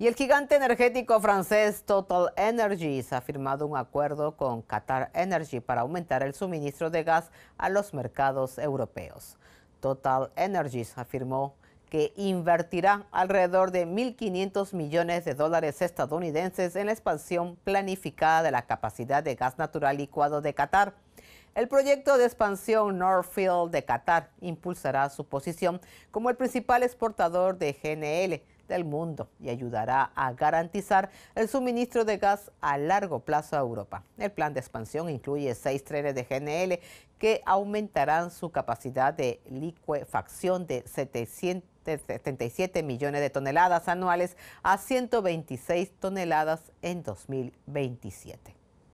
Y el gigante energético francés Total Energies ha firmado un acuerdo con Qatar Energy para aumentar el suministro de gas a los mercados europeos. Total Energies afirmó que invertirá alrededor de 1.500 millones de dólares estadounidenses en la expansión planificada de la capacidad de gas natural licuado de Qatar. El proyecto de expansión Northfield de Qatar impulsará su posición como el principal exportador de GNL del mundo y ayudará a garantizar el suministro de gas a largo plazo a Europa. El plan de expansión incluye seis trenes de GNL que aumentarán su capacidad de liquefacción de 777 millones de toneladas anuales a 126 toneladas en 2027.